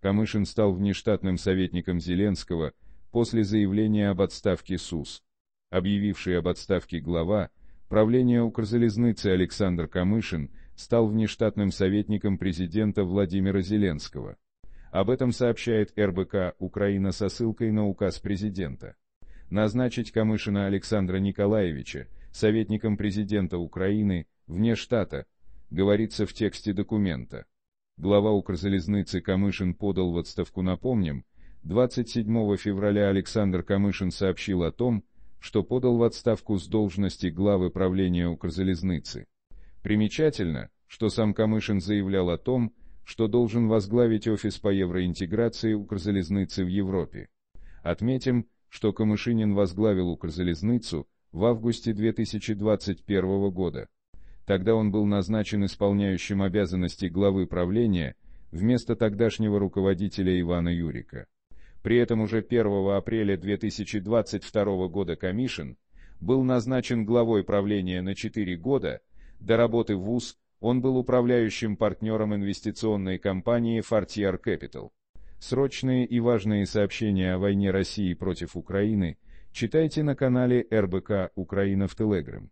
Камышин стал внештатным советником Зеленского после заявления об отставке СУС. Объявивший об отставке глава, правления Укрзалезныцы Александр Камышин стал внештатным советником президента Владимира Зеленского. Об этом сообщает РБК «Украина» со ссылкой на указ президента. Назначить Камышина Александра Николаевича советником президента Украины вне штата, говорится в тексте документа глава Укрзалезницы Камышин подал в отставку, напомним, 27 февраля Александр Камышин сообщил о том, что подал в отставку с должности главы правления Укрзалезницы. Примечательно, что сам Камышин заявлял о том, что должен возглавить офис по евроинтеграции Укрзалезницы в Европе. Отметим, что Камышинин возглавил Укрзалезницу в августе 2021 года. Тогда он был назначен исполняющим обязанности главы правления вместо тогдашнего руководителя Ивана Юрика. При этом уже 1 апреля 2022 года Комишин был назначен главой правления на 4 года, до работы в ВУЗ он был управляющим партнером инвестиционной компании Fortier Capital. Срочные и важные сообщения о войне России против Украины читайте на канале РБК «Украина» в Телеграм.